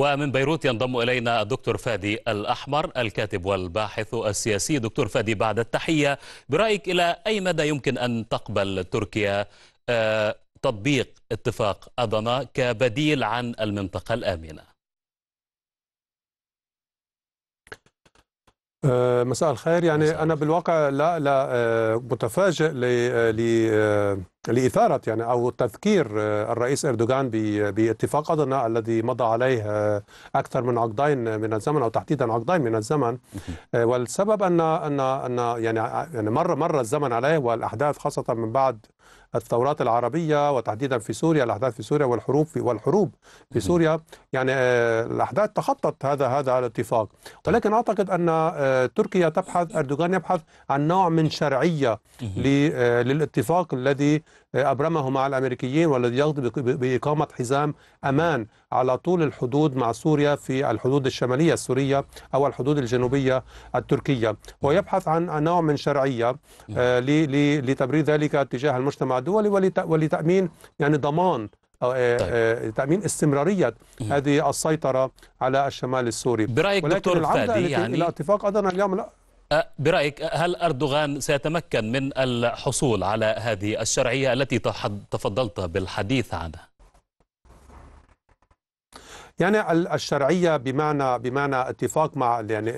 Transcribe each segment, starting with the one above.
ومن بيروت ينضم إلينا الدكتور فادي الأحمر الكاتب والباحث السياسي دكتور فادي بعد التحية برأيك إلى أي مدى يمكن أن تقبل تركيا آه، تطبيق اتفاق أضنا كبديل عن المنطقة الآمنة آه، مساء الخير يعني مساء أنا بالواقع لا لا آه، متفاجئ ل لإثارة يعني أو تذكير آه، الرئيس إردوغان باتفاق أدنى الذي مضى عليه آه، أكثر من عقدين من الزمن أو تحديدا عقدين من الزمن آه، والسبب أن أن أن يعني يعني مر مر الزمن عليه والأحداث خاصة من بعد الثورات العربية وتحديدا في سوريا الأحداث في سوريا والحروب في والحروب في سوريا يعني الأحداث تخطت هذا هذا الاتفاق ولكن أعتقد أن تركيا تبحث أردوغان يبحث عن نوع من شرعية للاتفاق الذي أبرمه مع الأمريكيين والذي يقضي بإقامة حزام أمان على طول الحدود مع سوريا في الحدود الشمالية السورية أو الحدود الجنوبية التركية ويبحث عن نوع من شرعية آه، نعم. لتبرير ذلك تجاه المجتمع الدولي ولتأمين يعني ضمان آه، آه، طيب. تأمين استمرارية هذه السيطرة على الشمال السوري برأيك دكتور فادي يعني الاتفاق أيضا اليوم لا أه، برأيك هل أردوغان سيتمكن من الحصول على هذه الشرعية التي تفضلت بالحديث عنها؟ يعني الشرعيه بمعنى بمعنى اتفاق مع يعني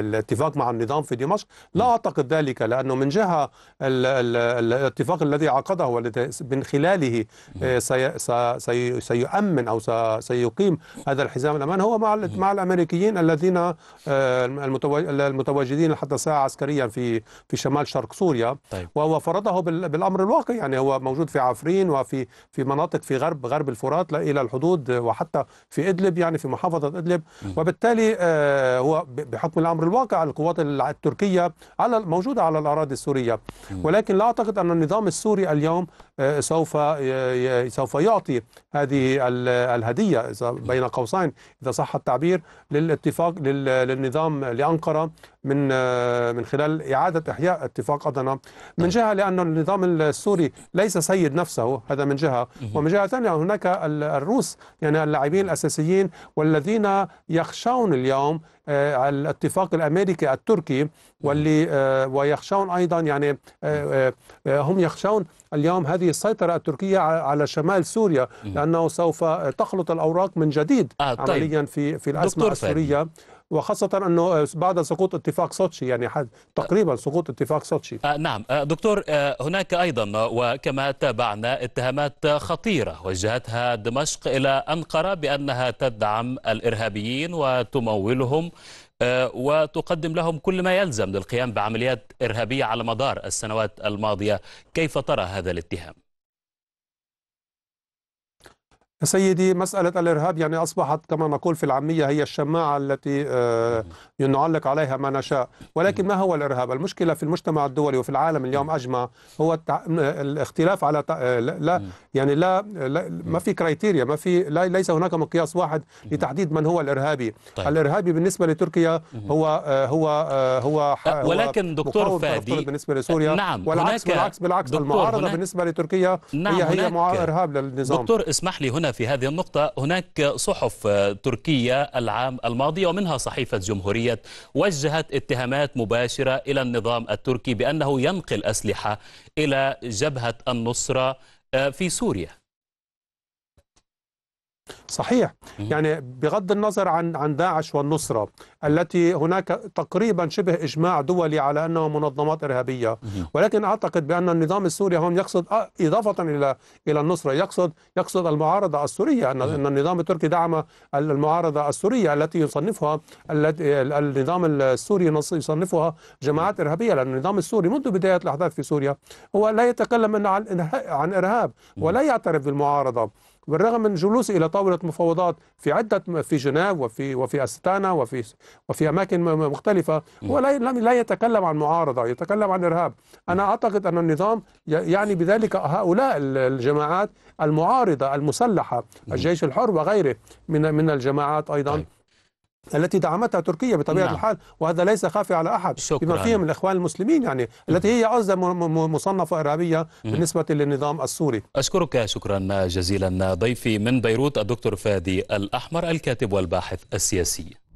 الاتفاق مع النظام في دمشق لا اعتقد ذلك لانه من جهه الاتفاق الذي عقده والذي من خلاله آه، سيؤمن او سيقيم هذا الحزام الامان هو مع مع الامريكيين الذين آه، المتواجدين حتى ساعه عسكريا في في شمال شرق سوريا طيب. وهو فرضه بالامر الواقع يعني هو موجود في عفرين وفي في مناطق في غرب غرب الفرات الى الحدود وحتى في ادلب إدلب يعني في محافظة إدلب وبالتالي آه، هو بحكم الأمر الواقع القوات التركية على موجودة على الأراضي السورية ولكن لا أعتقد أن النظام السوري اليوم آه، سوف آه، سوف يعطي هذه الهدية بين قوسين إذا صح التعبير للاتفاق للنظام لأنقرة من آه، من خلال إعادة إحياء اتفاق ادنا من جهة لأن النظام السوري ليس سيد نفسه هذا من جهة ومن جهة ثانية هناك الروس يعني اللاعبين الأساسيين والذين يخشون اليوم آه، الاتفاق الامريكي التركي واللي آه، ويخشون ايضا يعني هم يخشون اليوم هذه السيطره التركيه على شمال سوريا لانه سوف تخلط الاوراق من جديد آه طيب. عمليا في في الازمه السوريه وخاصة أنه بعد سقوط اتفاق سوتشي يعني تقريبا سقوط اتفاق سوتشي آه نعم آه، دكتور آه، هناك أيضا آه، وكما تابعنا اتهامات خطيرة وجهتها دمشق إلى أنقرة بأنها تدعم الإرهابيين وتمولهم وتقدم لهم كل ما يلزم للقيام بعمليات إرهابية على مدار السنوات الماضية كيف ترى هذا الاتهام؟ سيدي مسألة الإرهاب يعني أصبحت كما نقول في العامية هي الشماعة التي آه، نعلق عليها ما نشاء ولكن ما هو الإرهاب؟ المشكلة في المجتمع الدولي وفي العالم اليوم أجمع هو الاختلاف على آه، لا يعني لا, لا ما في كريتيريا ما في لا ليس هناك مقياس واحد لتحديد من هو الإرهابي طيب. الإرهابي بالنسبة لتركيا هو آه، هو هو, هو ولكن دكتور فادي بالنسبة لسوريا نعم والعكس بالعكس بالعكس المعارضة بالنسبة لتركيا نعم هي هي إرهاب للنظام دكتور اسمح لي هنا في هذه النقطة هناك صحف تركية العام الماضي ومنها صحيفة جمهورية وجهت اتهامات مباشرة إلى النظام التركي بأنه ينقل أسلحة إلى جبهة النصرة آه، في سوريا صحيح يعني بغض النظر عن عن داعش والنصرة التي هناك تقريبا شبه إجماع دولي على أنها منظمات إرهابية ولكن أعتقد بأن النظام السوري هم يقصد آه، إضافة إلى إلى النصرة يقصد يقصد المعارضة السورية أن أن النظام التركي دعم المعارضة السورية التي يصنفها التي النظام السوري يصنفها جماعات إرهابية لأن النظام السوري منذ بداية الأحداث في سوريا هو لا يتكلم عن عن إرهاب ولا يعترف بالمعارضة بالرغم من جلوسه إلى طاولة مفاوضات في عدة في جنيف وفي وفي أستانا وفي وفي أماكن مختلفة هو لا يتكلم عن معارضة يتكلم عن إرهاب أنا أعتقد أن النظام يعني بذلك هؤلاء الجماعات المعارضة المسلحة الجيش الحر وغيره من من الجماعات أيضا طيب. التي دعمتها تركيا بطبيعه نعم. الحال وهذا ليس خافي على احد شكرا. بما فيهم الاخوان المسلمين يعني التي هي اعز مصنفه ارهابيه بالنسبه للنظام السوري اشكرك شكرا جزيلا ضيفي من بيروت الدكتور فادي الاحمر الكاتب والباحث السياسي